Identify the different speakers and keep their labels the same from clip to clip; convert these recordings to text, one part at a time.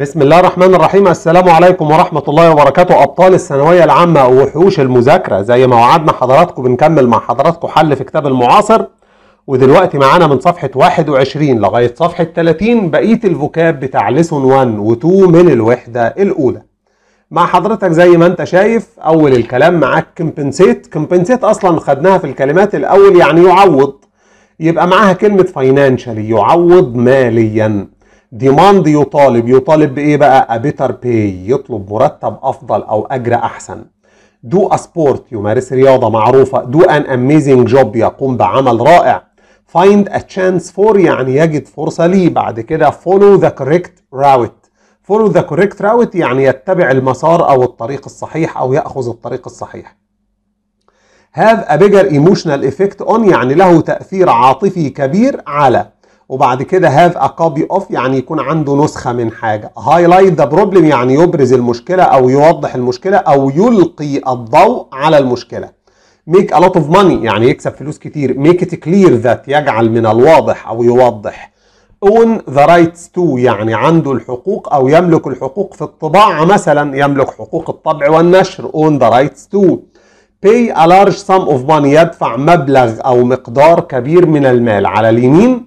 Speaker 1: بسم الله الرحمن الرحيم السلام عليكم ورحمة الله وبركاته أبطال الثانوية العامة ووحوش المذاكرة زي ما وعدنا حضراتكم بنكمل مع حضراتكم حل في كتاب المعاصر ودلوقتي معانا من صفحة 21 لغاية صفحة 30 بقية الفوكاب بتاع ليسون 1 و 2 من الوحدة الأولى مع حضرتك زي ما انت شايف أول الكلام معاك كمبنسيت كمبنسيت أصلا خدناها في الكلمات الأول يعني يعوض يبقى معاها كلمة فاينانشالي يعوض ماليا ديماند يطالب يطالب بايه بقى ابيتر بي يطلب مرتب افضل او اجر احسن دو اسبورت يمارس رياضه معروفه دو ان اميزنج جوب يقوم بعمل رائع find a chance for يعني يجد فرصه ليه بعد كده follow the correct route follow the correct route يعني يتبع المسار او الطريق الصحيح او ياخذ الطريق الصحيح have a bigger emotional effect on يعني له تأثير عاطفي كبير على وبعد كده هاف ا كوبي اوف يعني يكون عنده نسخه من حاجه هايلايت ذا بروبلم يعني يبرز المشكله او يوضح المشكله او يلقي الضوء على المشكله ميك ا لوت اوف ماني يعني يكسب فلوس كتير ميك ات كلير ذات يجعل من الواضح او يوضح اون ذا رايتس تو يعني عنده الحقوق او يملك الحقوق في الطباعه مثلا يملك حقوق الطبع والنشر اون ذا رايتس تو pay a large sum of money يدفع مبلغ او مقدار كبير من المال على اليمين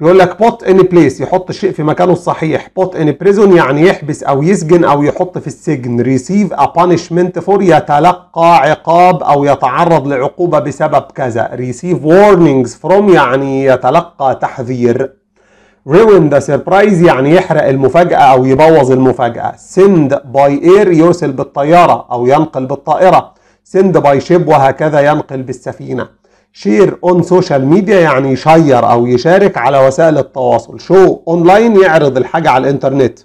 Speaker 1: بيقول لك بوت ان بليس يحط الشيء في مكانه الصحيح بوت ان بريزون يعني يحبس او يسجن او يحط في السجن ريسيف ا بانشمنت فور يتلقى عقاب او يتعرض لعقوبه بسبب كذا ريسيف وورنينجز فروم يعني يتلقى تحذير ruin the surprise يعني يحرق المفاجاه او يبوظ المفاجاه send by air يرسل بالطياره او ينقل بالطائره send by ship وهكذا ينقل بالسفينه شير اون سوشيال ميديا يعني يشير او يشارك على وسائل التواصل شو اونلاين يعرض الحاجه على الانترنت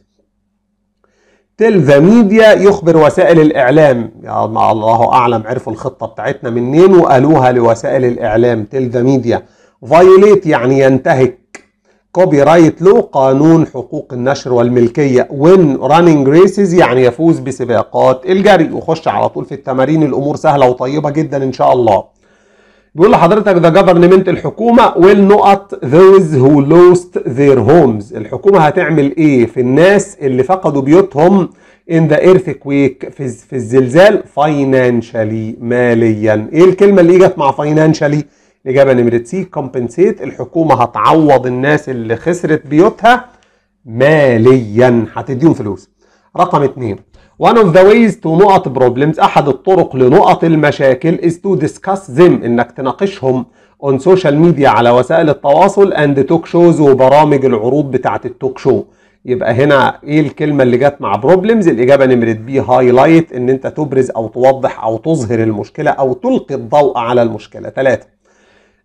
Speaker 1: تل ذا ميديا يخبر وسائل الاعلام يا الله اعلم عرفوا الخطه بتاعتنا منين وقالوها لوسائل الاعلام تل ذا ميديا فايوليت يعني ينتهك كوبي رايت له قانون حقوق النشر والملكيه وين رانينج ريسز يعني يفوز بسباقات الجري وخش على طول في التمارين الامور سهله وطيبه جدا ان شاء الله بيقول لحضرتك ذا جفرمنت الحكومه ويل نقط ذوز هو لوست ذير هومز الحكومه هتعمل ايه في الناس اللي فقدوا بيوتهم ان ذا ايرث في في الزلزال فاينانشالي ماليا ايه الكلمه اللي جت مع فاينانشالي الاجابه نمره سي كومبنسيت الحكومه هتعوض الناس اللي خسرت بيوتها ماليا هتديهم فلوس رقم اتنين One of the ways to نقط problems أحد الطرق لنقط المشاكل is to discuss them إنك تناقشهم on social media على وسائل التواصل and talk shows وبرامج العروض بتاعة التوك شو يبقى هنا ايه الكلمة اللي جت مع problems الإجابة نمرة بي هايلايت إن أنت تبرز أو توضح أو تظهر المشكلة أو تلقي الضوء على المشكلة ثلاثة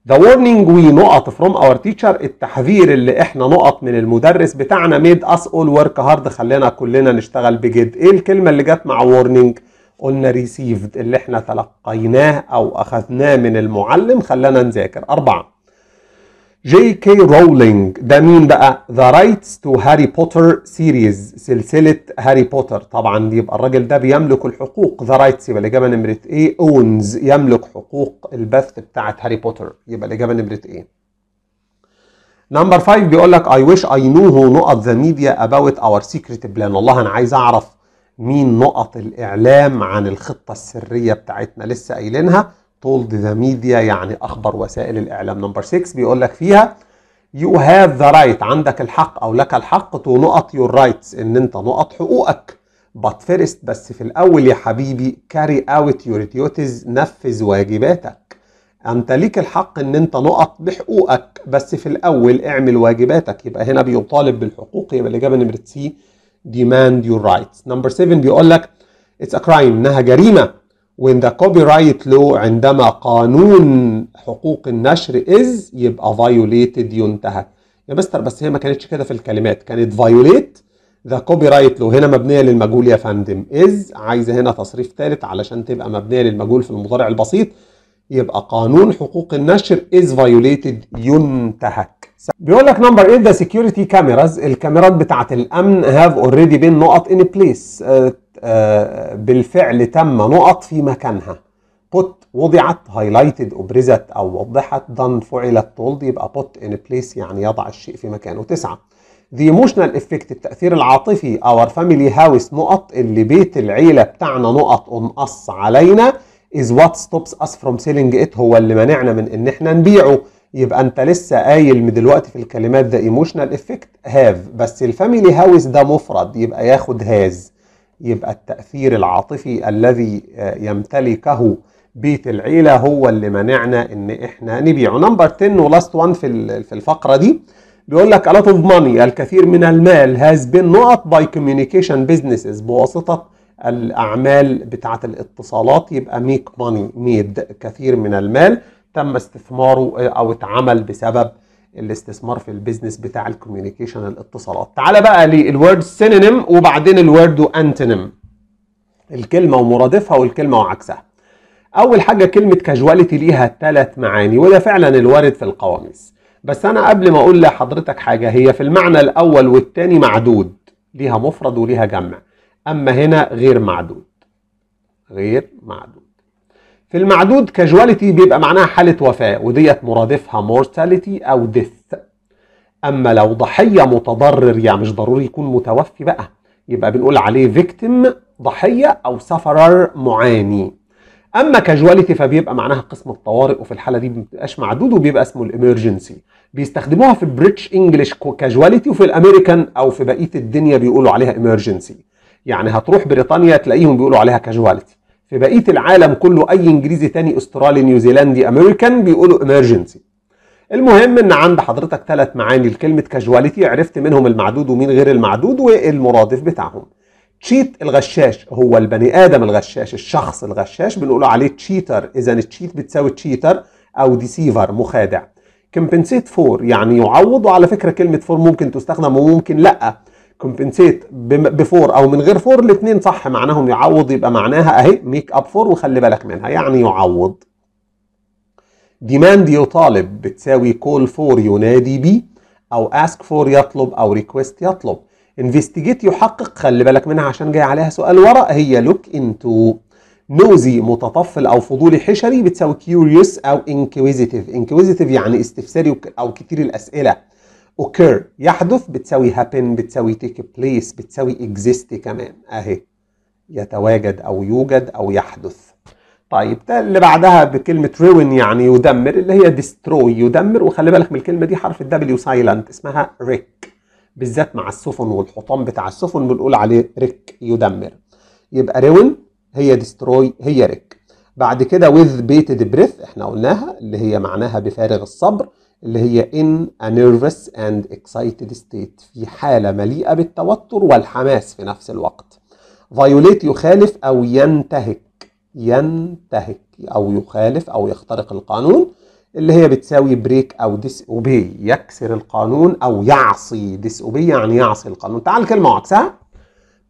Speaker 1: ذا warning we نقط from اور تيتشر التحذير اللي احنا نقط من المدرس بتاعنا ميد اس اول ورك هارد خلينا كلنا نشتغل بجد ايه الكلمه اللي جت مع warning قلنا received اللي احنا تلقيناه او اخذناه من المعلم خلانا نذاكر اربعه جي كي رولينج ده مين بقى؟ ذا رايتس تو هاري بوتر سيريز سلسلة هاري بوتر طبعا يبقى الراجل ده بيملك الحقوق ذا رايتس يبقى الإجابة نمرة إيه؟ أونز يملك حقوق البث بتاعة هاري بوتر يبقى الإجابة نمرة إيه؟ نمبر 5 بيقول لك اي ويش اي نو نقط ذا ميديا اباوت اور سيكريت بلان والله انا عايز اعرف مين نقط الاعلام عن الخطه السريه بتاعتنا لسه قايلينها told the media يعني اخبر وسائل الاعلام نمبر 6 بيقول لك فيها you have the right عندك الحق او لك الحق تو نقط يور رايتس ان انت نقط حقوقك but first بس في الاول يا حبيبي carry out your duties نفذ واجباتك انت ليك الحق ان انت نقط بحقوقك بس في الاول اعمل واجباتك يبقى هنا بيطالب بالحقوق يبقى الاجابه نمره سي demand your rights نمبر 7 بيقول لك it's a crime انها جريمه when the copyright law عندما قانون حقوق النشر is يبقى violated ينتهك يا مستر بس هي ما كانتش كده في الكلمات كانت violate the copyright law هنا مبنيه للمجهول يا فندم is عايزه هنا تصريف ثالث علشان تبقى مبنيه للمجهول في المضارع البسيط يبقى قانون حقوق النشر is violated ينتهك بيقول لك نمبر 8 ذا سكيورتي كاميراز الكاميرات بتاعه الامن هاف اوريدي بين نقط ان بليس آه، بالفعل تم نقط في مكانها put وضعت highlighted أبرزت أو وضحت done فعلت told يبقى put in place يعني يضع الشيء في مكانه تسعة the emotional effect التأثير العاطفي our family house نقط اللي بيت العيلة بتاعنا نقط ونقص علينا is what stops us from selling it هو اللي منعنا من ان احنا نبيعه يبقى انت لسه قايل من دلوقتي في الكلمات ده emotional effect have بس الفاميلي هاوس ده مفرد يبقى ياخد هاز يبقى التأثير العاطفي الذي آه، يمتلكه بيت العيلة هو اللي منعنا ان احنا نبيعه نمبر 10 ولاست وان في في الفقرة دي بيقول لك الات اوف ماني الكثير من المال هاز بين نقط باي كوميونيكيشن بزنسز بواسطة الأعمال بتاعة الاتصالات يبقى ميك ماني ميد كثير من المال تم استثماره آه، أو اتعمل بسبب الاستثمار في البيزنس بتاع الكوميونيكيشن الاتصالات تعال بقى للورد سينونيم وبعدين الورد وانتنم الكلمه ومرادفها والكلمه وعكسها اول حاجه كلمه كاجواليتي ليها ثلاث معاني وده فعلا الوارد في القواميس بس انا قبل ما اقول لحضرتك حاجه هي في المعنى الاول والثاني معدود ليها مفرد وليها جمع اما هنا غير معدود غير معدود في المعدود كاجواليتي بيبقى معناها حالة وفاة وديت مرادفها مورتاليتي أو ديث أما لو ضحية متضرر يعني مش ضروري يكون متوفي بقى يبقى بنقول عليه فيكتم ضحية أو سفرر معاني أما كاجواليتي فبيبقى معناها قسم الطوارئ وفي الحالة دي بتبقاش معدود وبيبقى اسمه الإمرجنسي بيستخدموها في البريتش إنجلش كاجواليتي وفي الأمريكان أو في بقية الدنيا بيقولوا عليها إمرجنسي يعني هتروح بريطانيا تلاقيهم بيقولوا عليها كاجواليتي في بقيه العالم كله اي انجليزي تاني استرالي نيوزيلندي امريكان بيقولوا emergency المهم ان عند حضرتك ثلاث معاني لكلمه كاجواليتي عرفت منهم المعدود ومين غير المعدود والمرادف بتاعهم تشيت الغشاش هو البني ادم الغشاش الشخص الغشاش بنقول عليه تشيتر اذا التشيت بتساوي تشيتر او ديسيفر مخادع كمبنسيت فور يعني يعوض وعلى فكره كلمه فور ممكن تستخدم وممكن لا كومبنسيت بفور او من غير فور الاثنين صح معناهم يعوض يبقى معناها اهي ميك اب فور وخلي بالك منها يعني يعوض ديماند يطالب بتساوي كول فور ينادي بي او اسك فور يطلب او ريكويست يطلب انفستيجيت يحقق خلي بالك منها عشان جاي عليها سؤال ورا هي لوك انتو نوزي متطفل او فضولي حشري بتساوي كيوريوس او انكويزيتيف انكويزيتيف يعني استفساري او كتير الاسئله occur يحدث بتساوي happen بتساوي take place بتساوي exist كمان اهي يتواجد او يوجد او يحدث طيب ده اللي بعدها بكلمة ruin يعني يدمر اللي هي destroy يدمر وخلي بالك من الكلمة دي حرف الدبليو سايلنت اسمها wreck بالذات مع السفن والحطام بتاع السفن بنقول عليه wreck يدمر يبقى ruin هي destroy هي wreck بعد كده with bated breath احنا قلناها اللي هي معناها بفارغ الصبر اللي هي in a nervous and excited state في حالة مليئة بالتوتر والحماس في نفس الوقت violate يخالف أو ينتهك ينتهك أو يخالف أو يخترق القانون اللي هي بتساوي بريك أو disobey يكسر القانون أو يعصي disobey يعني يعصي القانون تعال الكلمة عكسها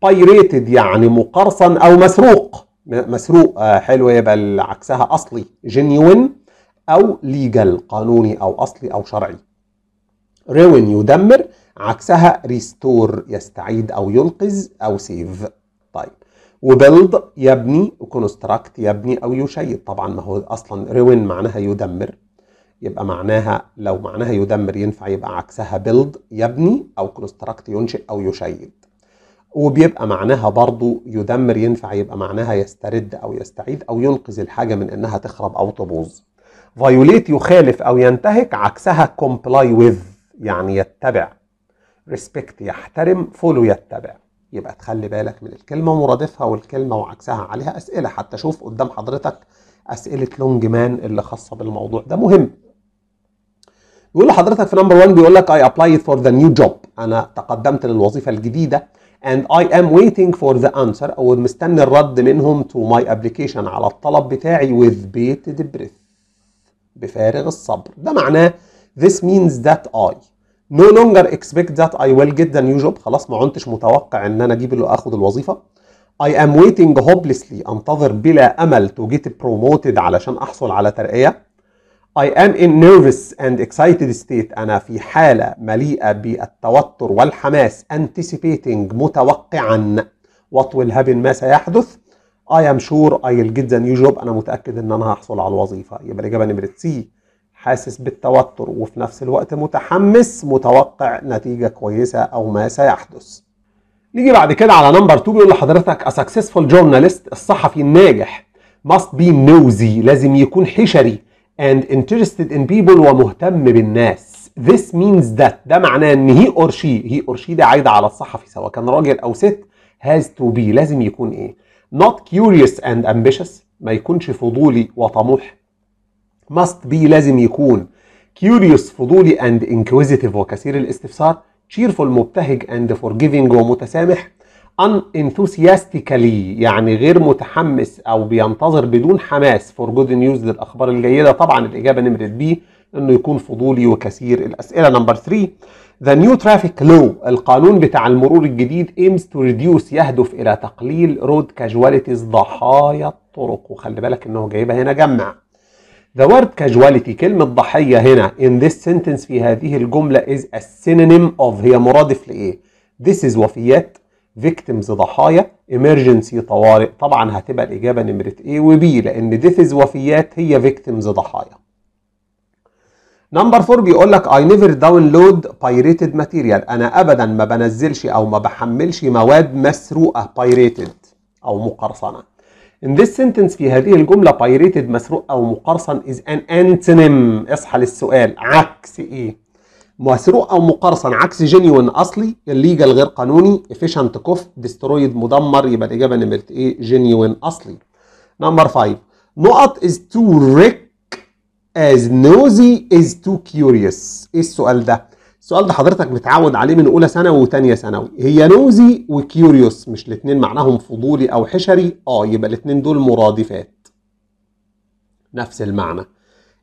Speaker 1: pirated يعني مقرصن أو مسروق مسروق آه، حلو يبقى عكسها اصلي جينيوين او ليجال قانوني او اصلي او شرعي روين يدمر عكسها ريستور يستعيد او ينقذ او سيف طيب وبيلد يبني وكونستراكت يبني او يشيد طبعا ما هو اصلا روين معناها يدمر يبقى معناها لو معناها يدمر ينفع يبقى عكسها بيلد يبني او كونستراكت ينشئ او يشيد وبيبقى معناها برضو يدمر ينفع يبقى معناها يسترد أو يستعيد أو ينقذ الحاجة من إنها تخرب أو تبوظ فايوليت يخالف أو ينتهك عكسها comply with يعني يتبع respect يحترم follow يتبع يبقى تخلي بالك من الكلمة ومرادفها والكلمة وعكسها عليها أسئلة حتى شوف قدام حضرتك أسئلة لونج مان اللي خاصة بالموضوع ده مهم بيقول لحضرتك في نمبر 1 بيقول لك I applied for the new job أنا تقدمت للوظيفة الجديدة and I am waiting for the answer أو مستني الرد منهم to my application على الطلب بتاعي with bated breath بفارغ الصبر ده معناه this means that I no longer expect that I will get the new job خلاص ما عنتش متوقع ان انا اجيب اللي اخد الوظيفه I am waiting hopelessly انتظر بلا امل to get promoted علشان احصل على ترقيه I am in nervous and excited state أنا في حالة مليئة بالتوتر والحماس anticipating متوقعا what will happen ما سيحدث I am sure I will get the new job أنا متأكد إن أنا هحصل على الوظيفة يبقى الإجابة نمرة سي حاسس بالتوتر وفي نفس الوقت متحمس متوقع نتيجة كويسة أو ما سيحدث نيجي بعد كده على نمبر 2 بيقول لحضرتك a successful journalist الصحفي الناجح must be nosy لازم يكون حشري and interested in people ومهتم بالناس this means that ده معناه ان he or she he or she ده عايده على الصحفي سواء كان راجل او ست has to be لازم يكون ايه not curious and ambitious ما يكونش فضولي وطموح must be لازم يكون curious فضولي and inquisitive وكثير الاستفسار cheerful مبتهج and forgiving ومتسامح unenthusiastically يعني غير متحمس او بينتظر بدون حماس فور جود نيوز للاخبار الجيده طبعا الاجابه نمره بي انه يكون فضولي وكثير الاسئله نمبر 3 The new traffic law القانون بتاع المرور الجديد aims to reduce يهدف إلى تقليل road casualties ضحايا الطرق وخلي بالك إنه جايبها هنا جمع The word casualty كلمة ضحية هنا in this sentence في هذه الجملة is a synonym of هي مرادف لإيه؟ This is وفيات فيكتيمز ضحايا ايمرجنسي طوارئ طبعا هتبقى الإجابة نمرة A و B لأن ديثز وفيات هي فيكتيمز ضحايا نمبر 4 بيقول لك I never download pirated material أنا أبدا ما بنزلش أو ما بحملش مواد مسروقة pirated أو مقرصنة In this sentence في هذه الجملة pirated مسروق أو مقرصن is an antonym اصحى للسؤال عكس إيه؟ مسروق او مقرصن عكس جينيون اصلي الليجل غير قانوني افيشنت كوف ديسترويد مدمر يبقى الاجابه نمبر ايه جينيون اصلي نمبر 5 نقط از تو ريك از نوزي از تو كيوريوس ايه السؤال ده السؤال ده حضرتك متعود عليه من اولى ثانوي وثانيه ثانوي هي نوزي وكيوريوس مش الاثنين معناهم فضولي او حشري اه يبقى الاثنين دول مرادفات نفس المعنى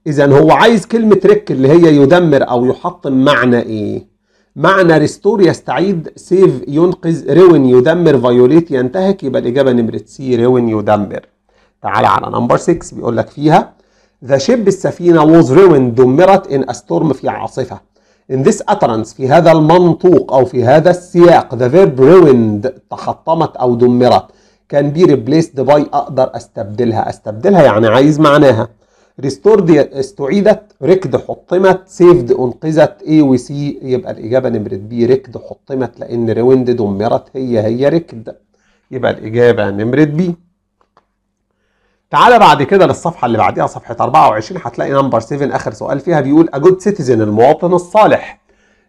Speaker 1: اذا هو عايز كلمه ريك اللي هي يدمر او يحطم معنى ايه معنى ريستور يستعيد سيف ينقذ روين يدمر فايوليت ينتهك يبقى الاجابه نمره سي روين يدمر تعالى على نمبر 6 بيقول لك فيها ذا شيب السفينه ووز روين دمرت ان استورم في عاصفه in this utterance في هذا المنطوق او في هذا السياق the verb ruined تحطمت او دمرت can be replaced by اقدر استبدلها استبدلها يعني عايز معناها ريستورد استعيدت ركد حطمت سيفد انقذت اي وسي يبقى الاجابه نمره بي ركد حطمت لان ريوند دمرت هي هي ركد يبقى الاجابه نمره بي تعالى بعد كده للصفحه اللي بعديها صفحه 24 هتلاقي نمبر 7 اخر سؤال فيها بيقول ا جود سيتيزن المواطن الصالح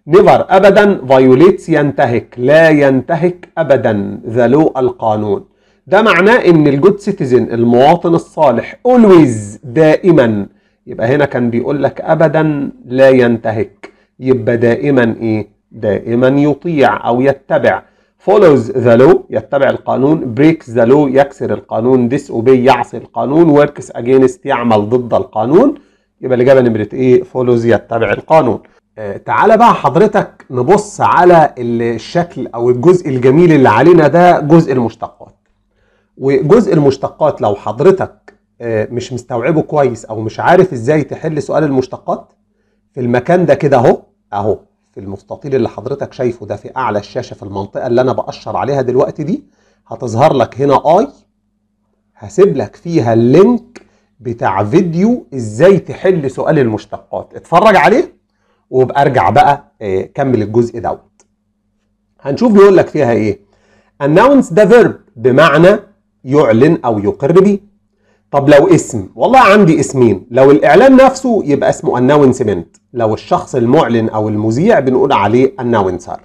Speaker 1: نيفر ابدا فايوليتس ينتهك لا ينتهك ابدا ذا لو القانون ده معناه ان الجود سيتيزن المواطن الصالح اولويز دائما يبقى هنا كان بيقول لك ابدا لا ينتهك يبقى دائما ايه دائما يطيع او يتبع follows the law يتبع القانون breaks the law يكسر القانون disobey يعصي القانون works against يعمل ضد القانون يبقى الإجابة نمرة إيه follows يتبع القانون آه تعالى بقى حضرتك نبص على الشكل أو الجزء الجميل اللي علينا ده جزء المشتقات وجزء المشتقات لو حضرتك آه، مش مستوعبه كويس او مش عارف ازاي تحل سؤال المشتقات في المكان ده كده اهو اهو في المستطيل اللي حضرتك شايفه ده في اعلى الشاشه في المنطقه اللي انا باشر عليها دلوقتي دي هتظهر لك هنا اي هسيب لك فيها اللينك بتاع فيديو ازاي تحل سؤال المشتقات اتفرج عليه وابقى ارجع بقى آه، كمل الجزء دوت هنشوف بيقول لك فيها ايه announce the verb بمعنى يعلن أو يقر بيه طب لو اسم والله عندي اسمين لو الإعلان نفسه يبقى اسمه اناونسمنت لو الشخص المعلن أو المذيع بنقول عليه اناونسر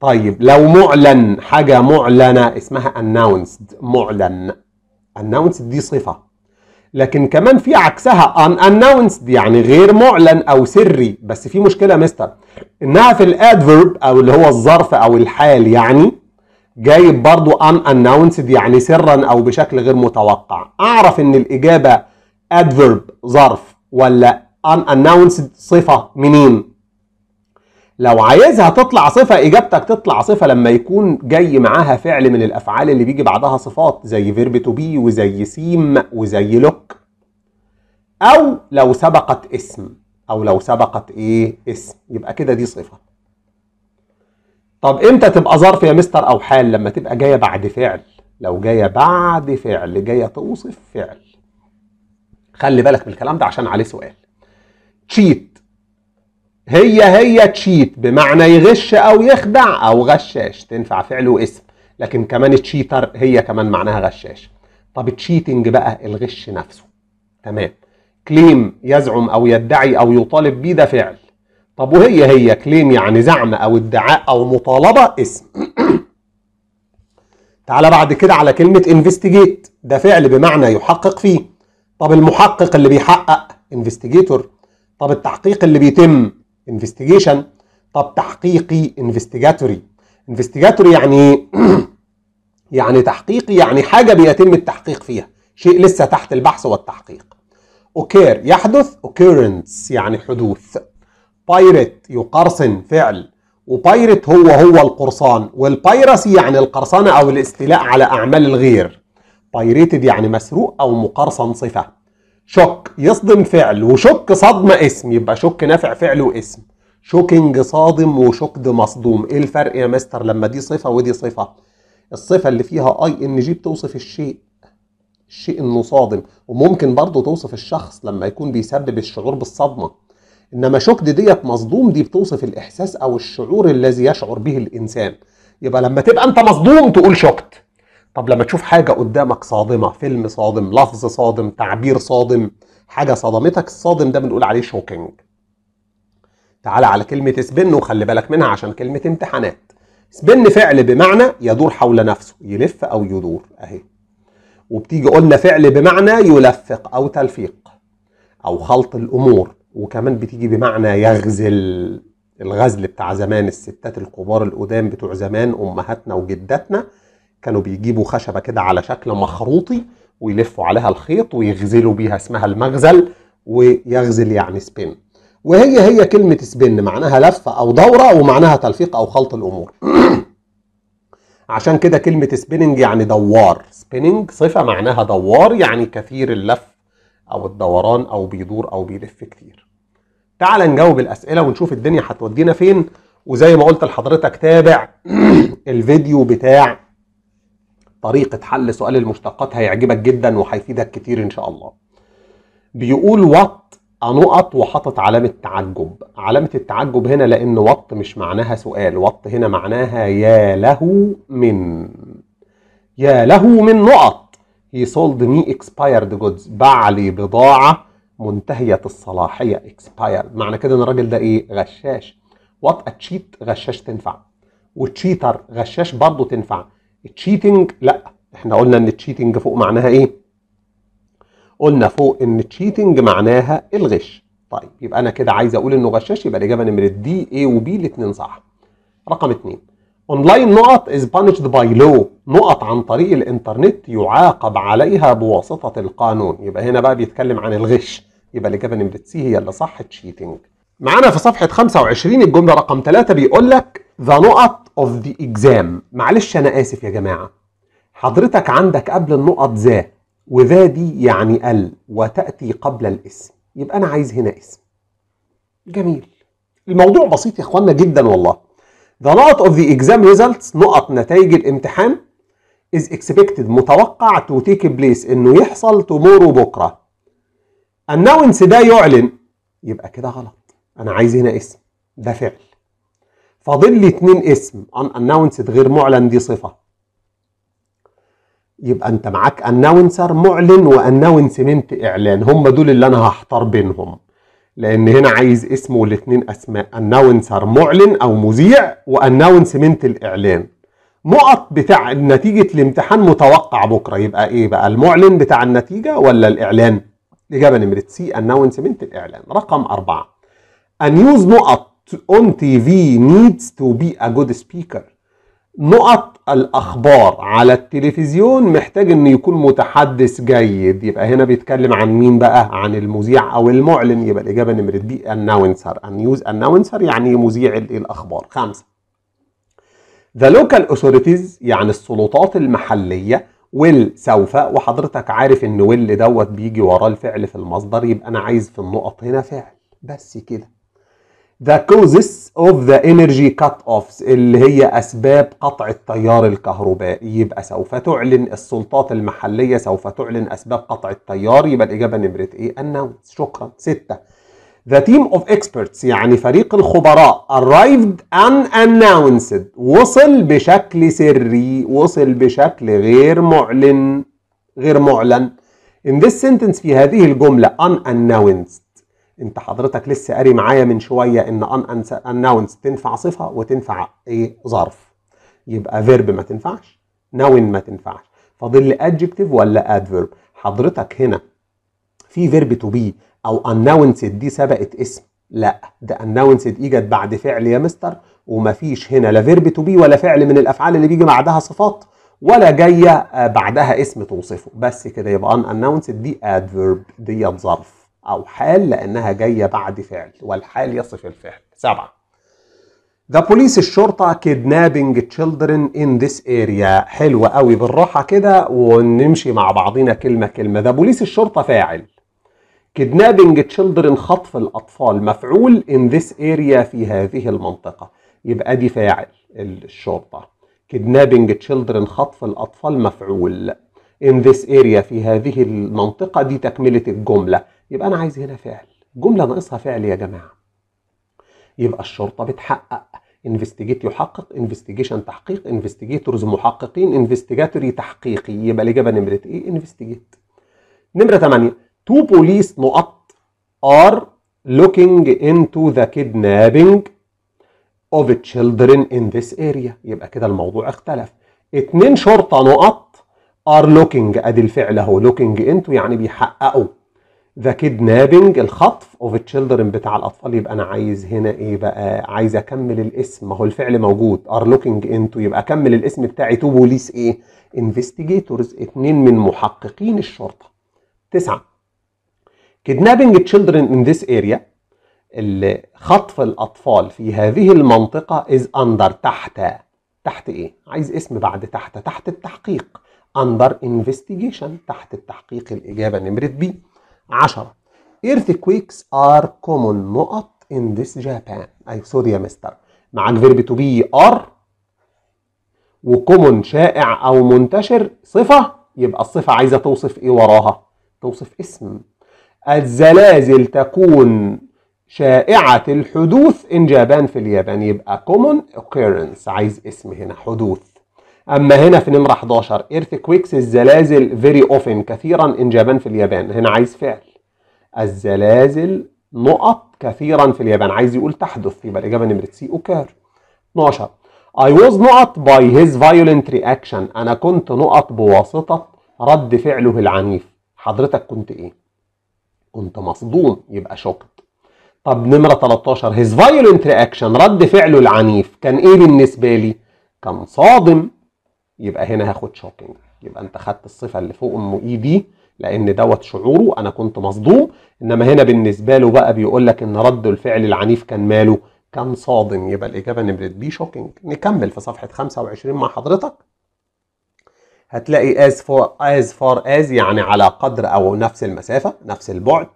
Speaker 1: طيب لو معلن حاجة معلنة اسمها اناونسد معلن اناونسد دي صفة لكن كمان في عكسها ان اناونسد يعني غير معلن او سري بس في مشكله يا مستر انها في الادفيرب او اللي هو الظرف او الحال يعني جايب برضو ان announced يعني سرا او بشكل غير متوقع اعرف ان الاجابه adverb ظرف ولا ان announced صفه منين لو عايزها تطلع صفه اجابتك تطلع صفه لما يكون جاي معاها فعل من الافعال اللي بيجي بعدها صفات زي فيرب تو بي وزي سيم وزي لوك او لو سبقت اسم او لو سبقت ايه اسم يبقى كده دي صفه طب امتى تبقى ظرف يا مستر او حال لما تبقى جايه بعد فعل لو جايه بعد فعل جايه توصف فعل خلي بالك من الكلام ده عشان عليه سؤال تشيت هي هي تشيت بمعنى يغش او يخدع او غشاش تنفع فعل واسم لكن كمان تشيتر هي كمان معناها غشاش طب التشيتنج بقى الغش نفسه تمام كليم يزعم او يدعي او يطالب بيه ده فعل طب وهي هي كليم يعني زعم او ادعاء او مطالبه اسم تعالى بعد كده على كلمه انفستيجيت ده فعل بمعنى يحقق فيه طب المحقق اللي بيحقق انفستيجيتور طب التحقيق اللي بيتم انفستيجيشن طب تحقيقي انفستيجاتوري انفستيجاتوري يعني إيه؟ يعني تحقيقي يعني حاجه بيتم التحقيق فيها شيء لسه تحت البحث والتحقيق اوكير يحدث اوكيرنس يعني حدوث بايرت يقرصن فعل وبايرت هو هو القرصان والبايرسي يعني القرصنة أو الاستيلاء على أعمال الغير بايريتد يعني مسروق أو مقرصن صفة شك يصدم فعل وشك صدم اسم يبقى شك نافع فعل واسم شوكينج صادم وشكد مصدوم ايه الفرق يا مستر لما دي صفة ودي صفة الصفة اللي فيها اي ان جي بتوصف الشيء الشيء انه صادم وممكن برضه توصف الشخص لما يكون بيسبب الشعور بالصدمة انما شكد ديت مصدوم دي بتوصف الاحساس او الشعور الذي يشعر به الانسان يبقى لما تبقى انت مصدوم تقول شكت طب لما تشوف حاجه قدامك صادمه فيلم صادم لفظ صادم تعبير صادم حاجه صدمتك الصادم ده بنقول عليه شوكينج تعالى على كلمه سبن وخلي بالك منها عشان كلمه امتحانات سبن فعل بمعنى يدور حول نفسه يلف او يدور اهي وبتيجي قلنا فعل بمعنى يلفق او تلفيق او خلط الامور وكمان بتيجي بمعنى يغزل الغزل بتاع زمان الستات الكبار القدام بتوع زمان امهاتنا وجداتنا كانوا بيجيبوا خشبه كده على شكل مخروطي ويلفوا عليها الخيط ويغزلوا بيها اسمها المغزل ويغزل يعني سبين وهي هي كلمه سبين معناها لفه او دوره ومعناها تلفيق او خلط الامور عشان كده كلمه سبيننج يعني دوار سبيننج صفه معناها دوار يعني كثير اللف او الدوران او بيدور او بيلف كتير تعال نجاوب الاسئله ونشوف الدنيا هتودينا فين وزي ما قلت لحضرتك تابع الفيديو بتاع طريقه حل سؤال المشتقات هيعجبك جدا وهيفيدك كتير ان شاء الله بيقول وط نقط وحاطط علامة تعجب علامة التعجب هنا لأن وط مش معناها سؤال وط هنا معناها يا له من يا له من نقط he sold me expired goods باع لي بضاعة منتهية الصلاحية اكسباير معنى كده ان الراجل ده ايه غشاش وات تشيت غشاش تنفع وتشيتر غشاش برضه تنفع تشيتنج لا احنا قلنا ان تشيتنج فوق معناها ايه قلنا فوق ان تشيتنج معناها الغش طيب يبقى انا كده عايز اقول انه غشاش يبقى الاجابه نمره دي اي وبي الاثنين صح رقم اثنين اونلاين نقط از بانشد باي لو نقط عن طريق الانترنت يعاقب عليها بواسطه القانون يبقى هنا بقى بيتكلم عن الغش يبقى الإجابة نمرة سي هي اللي صح تشيتنج معانا في صفحة 25 الجملة رقم 3 بيقول لك ذا نقط اوف ذا اكزام معلش أنا آسف يا جماعة حضرتك عندك قبل النقط ذا وذا دي يعني ال وتأتي قبل الاسم يبقى أنا عايز هنا اسم جميل الموضوع بسيط يا اخوانا جدا والله The lot of the exam results نقط نتائج الامتحان is expected متوقع to take place انه يحصل tomorrow بكره النونس ده يعلن يبقى كده غلط انا عايز هنا اسم ده فعل فاضل لي اتنين اسم ان announced غير معلن دي صفه يبقى انت معاك اناونسر معلن واناونسمنت اعلان هم دول اللي انا هحتار بينهم لان هنا عايز اسم والاثنين اسماء اناونسر معلن او مذيع واناونسمنت الاعلان نقط بتاع نتيجه الامتحان متوقع بكره يبقى ايه بقى المعلن بتاع النتيجه ولا الاعلان الإجابة نمرة سي أناونسمنت الإعلان رقم أربعة أنيوز نقط on TV needs to be a good speaker نقط الأخبار على التلفزيون محتاج إنه يكون متحدث جيد يبقى هنا بيتكلم عن مين بقى عن المذيع أو المعلن يبقى الإجابة نمرة بي أناونسر أنيوز أناونسر يعني مذيع الأخبار خمسة The local authorities يعني السلطات المحلية ويل سوف وحضرتك عارف ان ويل دوت بيجي وراه الفعل في المصدر يبقى انا عايز في النقط هنا فعل بس كده the causes of the energy cut offs اللي هي اسباب قطع التيار الكهربائي يبقى سوف تعلن السلطات المحليه سوف تعلن اسباب قطع التيار يبقى الاجابه نمره ايه النون شكرا سته The team of experts يعني فريق الخبراء arrived unannounced وصل بشكل سري وصل بشكل غير معلن غير معلن In this sentence في هذه الجملة unannounced انت حضرتك لسه قاري معايا من شوية ان unannounced تنفع صفة وتنفع ايه ظرف يبقى verb ما تنفعش noun ما تنفعش فاضل لي adjective ولا adverb حضرتك هنا في فيرب تو بي او اناونسد دي سبقت اسم لا ده اناونسد اجت بعد فعل يا مستر ومفيش هنا لا فيرب تو بي ولا فعل من الافعال اللي بيجي بعدها صفات ولا جايه آه، بعدها اسم توصفه بس كده يبقى ان اناونسد دي ادفيرب ديت ظرف او حال لانها جايه بعد فعل والحال يصف الفعل سبعه The بوليس الشرطه كيدنابنج children ان this area حلوه قوي بالراحه كده ونمشي مع بعضينا كلمه كلمه The بوليس الشرطه فاعل kidnapping children خطف الأطفال مفعول in this area في هذه المنطقة يبقى دي فاعل الشرطة kidnapping children خطف الأطفال مفعول in this area في هذه المنطقة دي تكملة الجملة يبقى أنا عايز هنا فعل جملة ناقصها فعل يا جماعة يبقى الشرطة بتحقق investigate يحقق investigation تحقيق investigators محققين investigatory تحقيقي يبقى الإجابة نمرة إيه investigate نمرة 8 two police نقط are looking into the kidnapping of children in this area يبقى كده الموضوع اختلف اتنين شرطة نقط are looking ادي الفعل اهو looking into يعني بيحققوا ذا كيدنابنج الخطف اوف تشيلدرن بتاع الاطفال يبقى انا عايز هنا ايه بقى عايز اكمل الاسم ما هو الفعل موجود ار لوكينج انتو يبقى اكمل الاسم بتاعي تو بوليس ايه انفستيجيتورز اتنين من محققين الشرطه تسعه Kidnapping children in this area خطف الأطفال في هذه المنطقة is under تحت تحت إيه؟ عايز اسم بعد تحت تحت التحقيق under investigation تحت التحقيق الإجابة نمرة بي 10 earthquakes are common نقط in this Japan أي سوري يا مستر معاك فيرب تو بي ار وكومون شائع أو منتشر صفة يبقى الصفة عايزة توصف إيه وراها؟ توصف اسم الزلازل تكون شائعة الحدوث إن جابان في اليابان يبقى common occurrence عايز اسم هنا حدوث أما هنا في نمرة 11 earthquakes الزلازل very often كثيرا إن جابان في اليابان هنا عايز فعل الزلازل نقط كثيرا في اليابان عايز يقول تحدث يبقى الإجابة نمرة سي أوكار 12 I was نقط by his violent reaction أنا كنت نقط بواسطة رد فعله العنيف حضرتك كنت إيه؟ كنت مصدوم يبقى شوكت طب نمرة 13 هيز فايولنت رياكشن رد فعله العنيف كان ايه بالنسبة لي؟ كان صادم يبقى هنا هاخد شوكينج يبقى انت خدت الصفة اللي فوق ام اي دي لان دوت شعوره انا كنت مصدوم انما هنا بالنسبة له بقى بيقول لك ان رد الفعل العنيف كان ماله؟ كان صادم يبقى الاجابة نمرة بي شوكينج نكمل في صفحة 25 مع حضرتك هتلاقي as for as, far as يعني على قدر أو نفس المسافة نفس البعد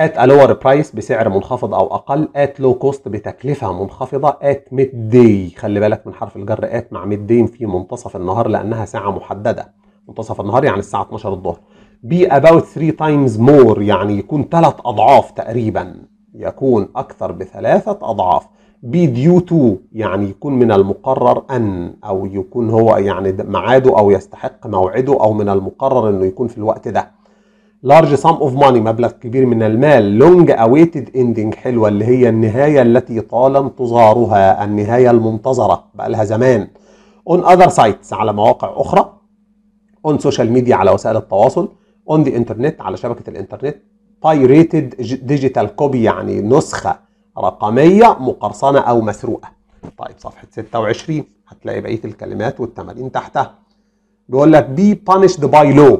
Speaker 1: at a lower price بسعر منخفض أو أقل at low cost بتكلفة منخفضة at midday خلي بالك من حرف الجر at مع midday في منتصف النهار لأنها ساعة محددة منتصف النهار يعني الساعة 12 الظهر be about three times more يعني يكون ثلاث أضعاف تقريبا يكون أكثر بثلاثة أضعاف بي ديو تو يعني يكون من المقرر أن أو يكون هو يعني معاده أو يستحق موعده أو من المقرر أنه يكون في الوقت ده لارج سام اوف ماني مبلغ كبير من المال لونج اويتد اندنج حلوه اللي هي النهايه التي طال انتظارها النهايه المنتظره بقى لها زمان اون اذر سايتس على مواقع اخرى اون سوشيال ميديا على وسائل التواصل اون ذا انترنت على شبكه الانترنت بايريتد ديجيتال كوبي يعني نسخه رقمية مقرصنة أو مسروقة طيب صفحة 26 هتلاقي بقية الكلمات والتمارين تحتها بيقول لك be punished by law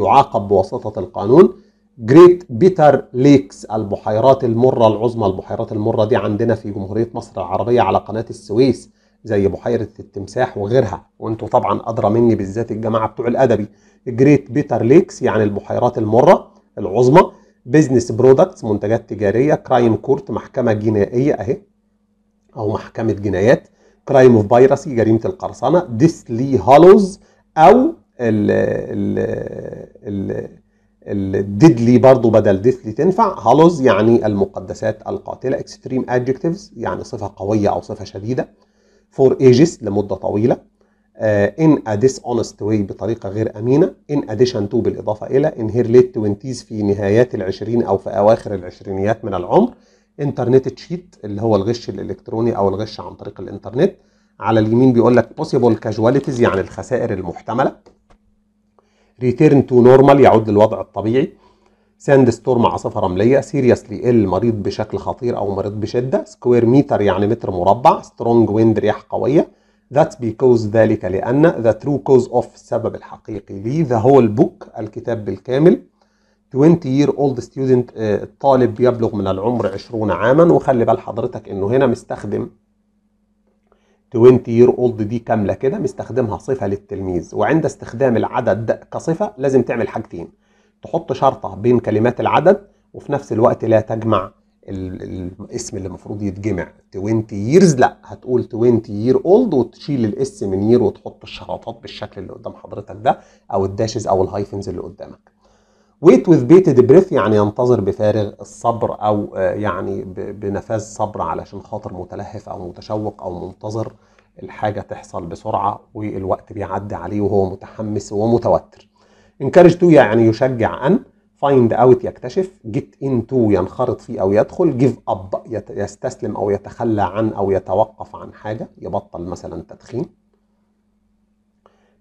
Speaker 1: يعاقب بواسطة القانون جريت بيتر ليكس البحيرات المرة العظمى البحيرات المرة دي عندنا في جمهورية مصر العربية على قناة السويس زي بحيرة التمساح وغيرها وانتوا طبعا أدرى مني بالذات الجماعة بتوع الأدبي جريت بيتر ليكس يعني البحيرات المرة العظمى بيزنس برودكتس منتجات تجاريه كرايم كورت محكمه جنائيه اهي او محكمه جنايات كرايم اوف بايرسي جريمه القرصنه ديسلي هالوز او ال ال الديدلي برضو بدل ديثلي تنفع هالوز يعني المقدسات القاتله اكستريم ادجكتيفز يعني صفه قويه او صفه شديده فور ايجز لمده طويله آه، in a dishonest way بطريقة غير أمينة in addition to بالإضافة إلى in her late 20 في نهايات العشرين أو في أواخر العشرينيات من العمر انترنت تشيت اللي هو الغش الإلكتروني أو الغش عن طريق الإنترنت على اليمين بيقول لك possible casualties يعني الخسائر المحتملة return to normal يعود للوضع الطبيعي ساند ستورم عاصفه رمليه سيريسلي ال مريض بشكل خطير او مريض بشده سكوير ميتر يعني متر مربع سترونج ويند رياح قويه That because ذلك لأن the true cause of السبب الحقيقي ليه the whole book الكتاب بالكامل 20 year old student الطالب آه، يبلغ من العمر 20 عاما وخلي بال حضرتك انه هنا مستخدم 20 year old دي كاملة كده مستخدمها صفة للتلميذ وعند استخدام العدد كصفة لازم تعمل حاجتين تحط شرطة بين كلمات العدد وفي نفس الوقت لا تجمع الاسم اللي المفروض يتجمع 20 years لا هتقول 20 year old وتشيل الاس من year وتحط الشرطات بالشكل اللي قدام حضرتك ده او الداشز او الهايفنز اللي قدامك wait with bated breath يعني ينتظر بفارغ الصبر او آه، يعني بنفاذ صبر علشان خاطر متلهف او متشوق او منتظر الحاجه تحصل بسرعه والوقت بيعدي عليه وهو متحمس ومتوتر encourage to يعني يشجع ان فايند اوت يكتشف جيت انتو ينخرط فيه او يدخل جيف اب يستسلم او يتخلى عن او يتوقف عن حاجه يبطل مثلا تدخين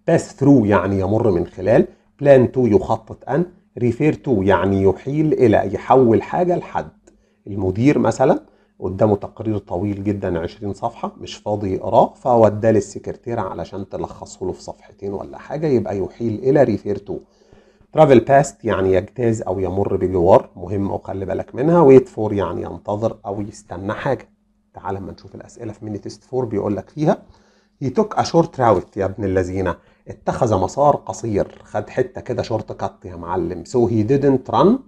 Speaker 1: باس ثرو يعني يمر من خلال بلان تو يخطط ان ريفير تو يعني يحيل الى يحول حاجه لحد المدير مثلا قدامه تقرير طويل جدا 20 صفحه مش فاضي يقراه فوداه للسكرتيره علشان تلخصه له في صفحتين ولا حاجه يبقى يحيل الى ريفير تو ترافل باست يعني يجتاز او يمر بجوار مهم وخلي بالك منها ويت فور يعني ينتظر او يستنى حاجه تعال اما نشوف الاسئله في ميني تيست 4 بيقول لك فيها هي توك ا شورت راوت يا ابن اللذينه اتخذ مسار قصير خد حته كده شورت كات يا معلم سو هي ديدنت ران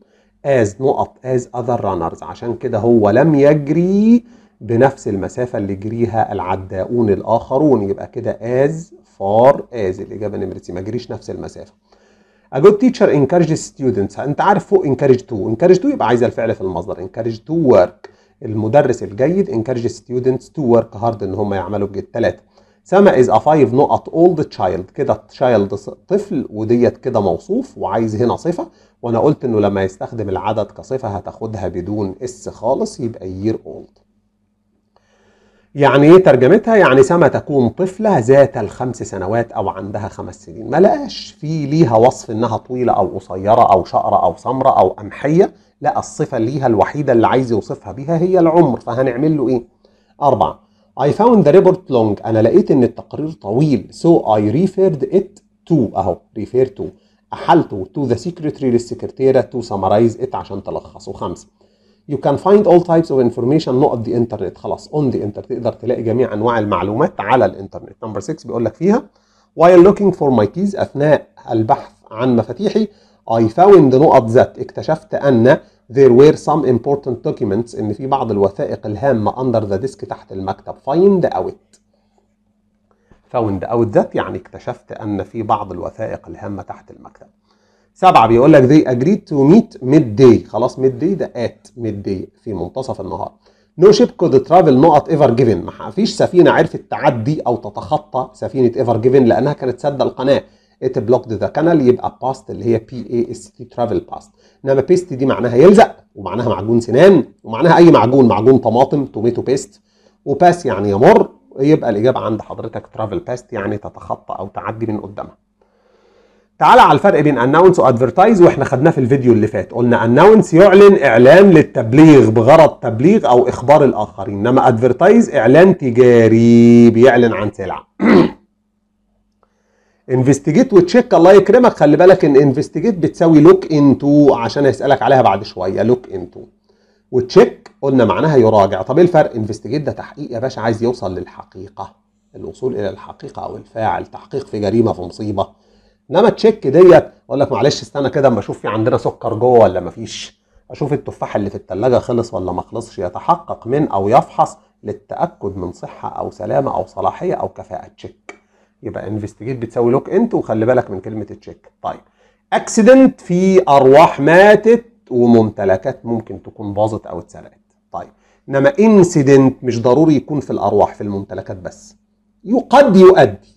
Speaker 1: از نقط از اذر رانرز عشان كده هو لم يجري بنفس المسافة اللي جريها العداؤون الآخرون يبقى كده as far as الإجابة نمرتي ما جريش نفس المسافة A good teacher encourages students انت عارف فوق encourage to encourage to يبقى عايز الفعل في المصدر encourage to work المدرس الجيد encourages students to work hard ان هم يعملوا بجد ثلاثة سما is a five نقط old child كده child طفل وديت كده موصوف وعايز هنا صفة وانا قلت انه لما يستخدم العدد كصفة هتاخدها بدون اس خالص يبقى year old يعني ايه ترجمتها؟ يعني سما تكون طفلة ذات الخمس سنوات أو عندها خمس سنين، ما لقاش في ليها وصف إنها طويلة أو قصيرة أو شقرة أو سمرة أو قمحية، لا الصفة ليها الوحيدة اللي عايز يوصفها بيها هي العمر، فهنعمل له إيه؟ أربعة I found the report long أنا لقيت إن التقرير طويل so I referred it to أهو refer to أحلته to the secretary للسكرتيرة to summarize it عشان تلخصه خمسة You can find all types of information not the internet خلاص on the internet تقدر تلاقي جميع انواع المعلومات على الانترنت. نمبر 6 بيقول لك فيها while looking for my keys اثناء البحث عن مفاتيحي I found نقط ذات اكتشفت ان there were some important documents ان في بعض الوثائق الهامه under the desk تحت المكتب find out found out that يعني اكتشفت ان في بعض الوثائق الهامه تحت المكتب سبعة بيقول لك they agreed to meet midday خلاص midday ده at midday في منتصف النهار no ship could travel not ever given ما فيش سفينة عرفت تعدي أو تتخطى سفينة ever given لأنها كانت سد القناة it blocked the canal يبقى past اللي هي بي اي اس تي travel past انما بيست دي معناها يلزق ومعناها معجون سنان ومعناها اي معجون معجون طماطم توميتو بيست وباس يعني يمر يبقى الاجابه عند حضرتك travel باست يعني تتخطى او تعدي من قدامها تعال على الفرق بين اناونس وادفرتايز واحنا خدناه في الفيديو اللي فات قلنا اناونس يعلن اعلان للتبليغ بغرض تبليغ او اخبار الاخرين انما ادفرتايز اعلان تجاري بيعلن عن سلعه انفستيجيت وتشيك الله يكرمك خلي بالك ان انفستيجيت بتساوي لوك انتو عشان هيسالك عليها بعد شويه لوك انتو وتشيك قلنا معناها يراجع طب ايه الفرق انفستيجيت ده تحقيق يا باشا عايز يوصل للحقيقه الوصول الى الحقيقه او الفاعل تحقيق في جريمه في مصيبه انما تشيك ديت اقول لك معلش استنى كده اما اشوف في عندنا سكر جوه ولا مفيش اشوف التفاح اللي في التلاجة خلص ولا ما خلصش يتحقق من او يفحص للتاكد من صحه او سلامه او صلاحيه او كفاءه تشيك يبقى انفستيجيت بتساوي لوك انت وخلي بالك من كلمه تشيك طيب اكسيدنت في ارواح ماتت وممتلكات ممكن تكون باظت او اتسرقت طيب انما انسيدنت مش ضروري يكون في الارواح في الممتلكات بس قد يؤدي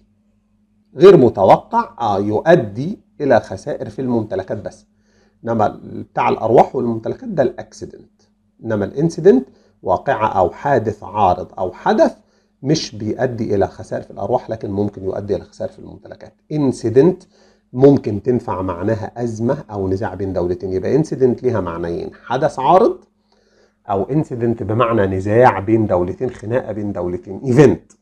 Speaker 1: غير متوقع آه، يؤدي الى خسائر في الممتلكات بس انما بتاع الارواح والممتلكات ده الاكسيدنت انما الانسيدنت واقعه او حادث عارض او حدث مش بيؤدي الى خسائر في الارواح لكن ممكن يؤدي الى خسائر في الممتلكات انسيدنت ممكن تنفع معناها ازمه او نزاع بين دولتين يبقى انسيدنت ليها معنيين حدث عارض او انسيدنت بمعنى نزاع بين دولتين خناقه بين دولتين ايفنت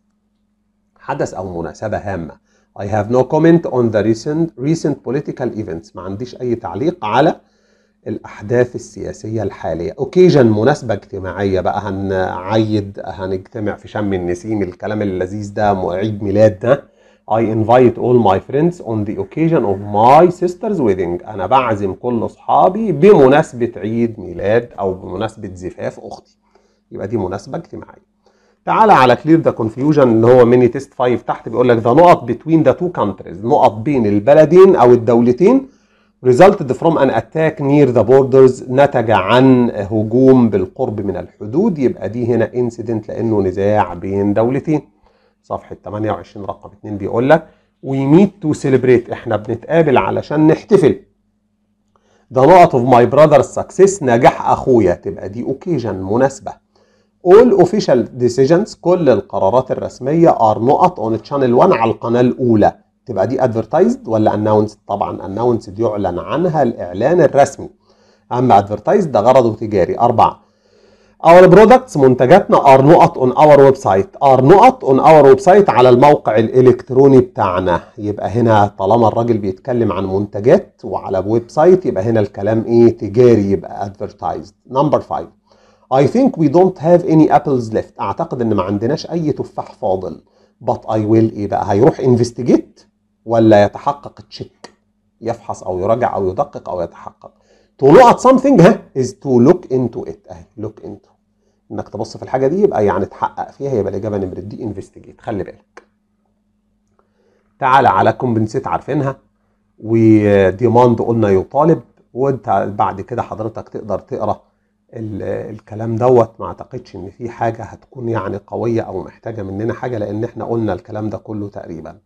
Speaker 1: حدث او مناسبه هامه I have no comment on the recent, recent political events ما عنديش أي تعليق على الأحداث السياسية الحالية occasion مناسبة اجتماعية بقى هنعيد هنجتمع في شم النسيم الكلام اللذيذ ده عيد ميلاد ده I invite all my friends on the occasion of my sister's wedding أنا بعزم كل أصحابي بمناسبة عيد ميلاد أو بمناسبة زفاف أختي يبقى دي مناسبة اجتماعية تعالى على كلير ذا كونفيوجن اللي هو ميني تيست 5 تحت بيقول لك ذا نقط بتوين ذا تو كانتريز نقط بين البلدين او الدولتين resulted from an attack near the borders نتج عن هجوم بالقرب من الحدود يبقى دي هنا incident لانه نزاع بين دولتين صفحه 28 رقم 2 بيقول لك we meet to celebrate احنا بنتقابل علشان نحتفل ذا نقط of my brother's success نجاح اخويا تبقى دي occasion مناسبه all official decisions كل القرارات الرسمية are not on channel 1 على القناة الأولى تبقى دي advertised ولا announced طبعا announced يعلن عنها الإعلان الرسمي أما advertised ده غرضه تجاري أربعة Our products منتجاتنا are not on our website are not on our website على الموقع الإلكتروني بتاعنا يبقى هنا طالما الراجل بيتكلم عن منتجات وعلى ويب سايت يبقى هنا الكلام إيه تجاري يبقى advertised number five I think we don't have any apples left أعتقد إن ما عندناش أي تفاح فاضل but I will إيه بقى هيروح investigate ولا يتحقق تشيك يفحص أو يراجع أو يدقق أو يتحقق to look at something ها is to look into it أهي look into إنك تبص في الحاجة دي يبقى يعني تحقق فيها يبقى الإجابة نمرة دي investigate خلي بالك تعالى على كومبنسيت عارفينها وديماند قلنا يطالب وانت بعد كده حضرتك تقدر تقرا الكلام دوت ما اعتقدش ان في حاجه هتكون يعني قويه او محتاجه مننا حاجه لان احنا قلنا الكلام ده كله تقريبا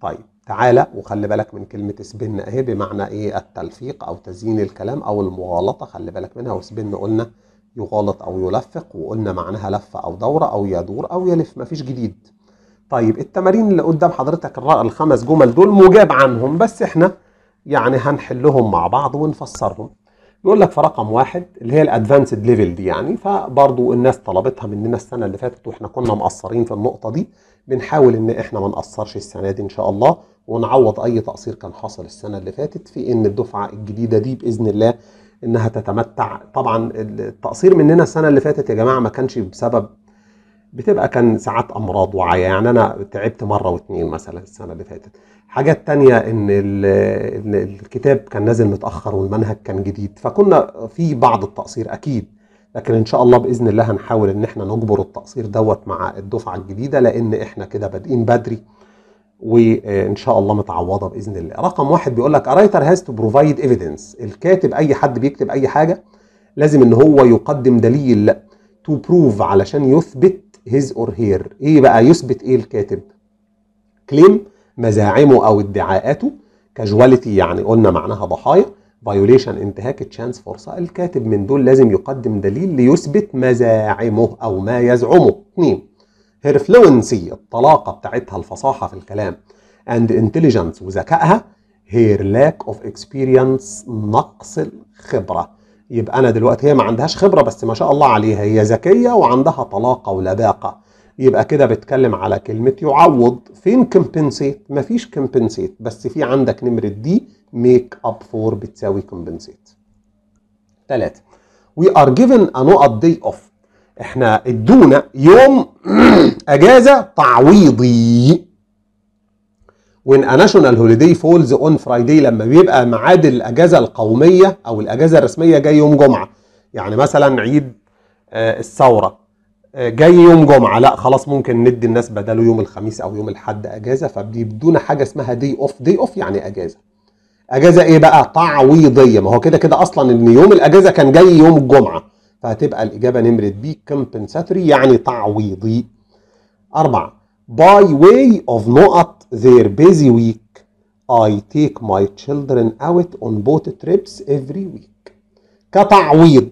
Speaker 1: طيب تعالى وخلي بالك من كلمه سبن اهي بمعنى ايه التلفيق او تزيين الكلام او المغالطه خلي بالك منها وسبن قلنا يغالط او يلفق وقلنا معناها لفه او دوره او يدور او يلف مفيش جديد طيب التمارين اللي قدام حضرتك الخمس جمل دول مجاب عنهم بس احنا يعني هنحلهم مع بعض ونفسرهم بيقول لك في رقم واحد اللي هي الادفانسد ليفل دي يعني فبرضو الناس طلبتها مننا السنه اللي فاتت واحنا كنا مقصرين في النقطه دي بنحاول ان احنا ما نقصرش السنه دي ان شاء الله ونعوض اي تقصير كان حصل السنه اللي فاتت في ان الدفعه الجديده دي باذن الله انها تتمتع طبعا التقصير مننا السنه اللي فاتت يا جماعه ما كانش بسبب بتبقى كان ساعات امراض وعيا يعني انا تعبت مره واتنين مثلا السنه اللي فاتت حاجه تانية ان الكتاب كان نازل متاخر والمنهج كان جديد فكنا في بعض التقصير اكيد لكن ان شاء الله باذن الله هنحاول ان احنا نجبر التقصير دوت مع الدفعه الجديده لان احنا كده بادئين بدري وان شاء الله متعوضه باذن الله. رقم واحد بيقول لك رايتر هاز تو بروفايد ايفيدنس الكاتب اي حد بيكتب اي حاجه لازم ان هو يقدم دليل تو بروف علشان يثبت هيز اور هير ايه بقى يثبت ايه الكاتب كليم مزاعمه او ادعاءاته كاجواليتي يعني قلنا معناها ضحايا فايوليشن انتهاك تشانس فرصه الكاتب من دول لازم يقدم دليل ليثبت مزاعمه او ما يزعمه اثنين هير فلوينسي الطلاقه بتاعتها الفصاحه في الكلام اند انتليجنس وذكائها هير لاك اوف اكسبيرينس نقص الخبره يبقى انا دلوقتي هي ما عندهاش خبره بس ما شاء الله عليها هي ذكيه وعندها طلاقه ولباقه يبقى كده بتكلم على كلمه يعوض فين ما مفيش كومبنسيت بس في عندك نمره دي ميك اب فور بتساوي كومبنسيت. ثلاثة وي ار جيفن ا نقط دي اوف احنا ادونا يوم اجازه تعويضي وان ا ناشونال هوليداي فولز اون فرايداي لما بيبقى ميعاد الاجازه القوميه او الاجازه الرسميه جاي يوم جمعه يعني مثلا عيد آه، الثوره آه، جاي يوم جمعه لا خلاص ممكن ندي الناس بداله يوم الخميس او يوم الاحد اجازه فبيدونا حاجه اسمها دي اوف دي اوف يعني اجازه اجازه ايه بقى تعويضيه ما هو كده كده اصلا ان يوم الاجازه كان جاي يوم الجمعه فهتبقى الاجابه نمره بي كومبنساتوري يعني تعويضي أربعة By way of not their busy week, I take my children out on boat trips every week. كتعويض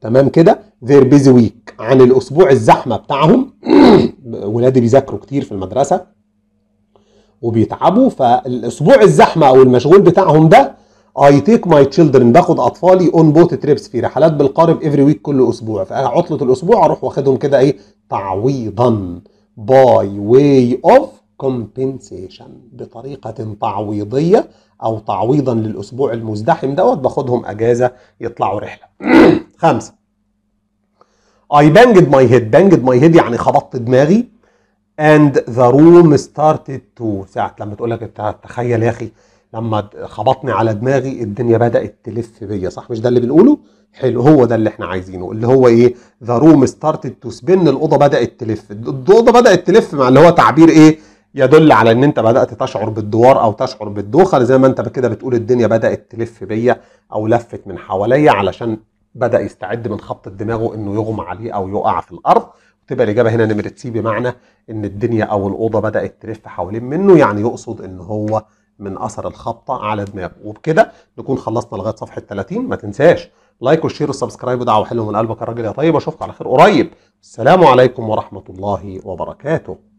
Speaker 1: تمام كده their busy week عن الأسبوع الزحمة بتاعهم ولادي بيذاكروا كتير في المدرسة وبيتعبوا فالأسبوع الزحمة أو المشغول بتاعهم ده I take my children باخد اطفالي on both trips في رحلات بالقارب every week كل اسبوع فعطله الاسبوع اروح واخدهم كده ايه تعويضا باي واي اوف compensation بطريقه تعويضيه او تعويضا للاسبوع المزدحم دوت باخدهم اجازه يطلعوا رحله خمسه I banged my head banged my head يعني خبطت دماغي and the room started to ساعة لما تقول لك تخيل يا اخي لما خبطني على دماغي الدنيا بدات تلف بيا صح مش ده اللي بنقوله حلو هو ده اللي احنا عايزينه اللي هو ايه ذا روم ستارتد تو سبن الاوضه بدات تلف الاوضه بدات تلف مع اللي هو تعبير ايه يدل على ان انت بدات تشعر بالدوار او تشعر بالدوخه زي ما انت كده بتقول الدنيا بدات تلف بيا او لفت من حواليا علشان بدا يستعد من خبط دماغه انه يغمى عليه او يقع في الارض تبقى الاجابه هنا نمره سي بمعنى ان الدنيا او الاوضه بدات تلف حوالين منه يعني يقصد ان هو من اثر الخبطه على دماغه وبكده نكون خلصنا لغايه صفحه 30 ما تنساش لايك وشير وسبسكرايب ودعوه حلو من قلبك الراجل يا طيب اشوفك على خير قريب السلام عليكم ورحمه الله وبركاته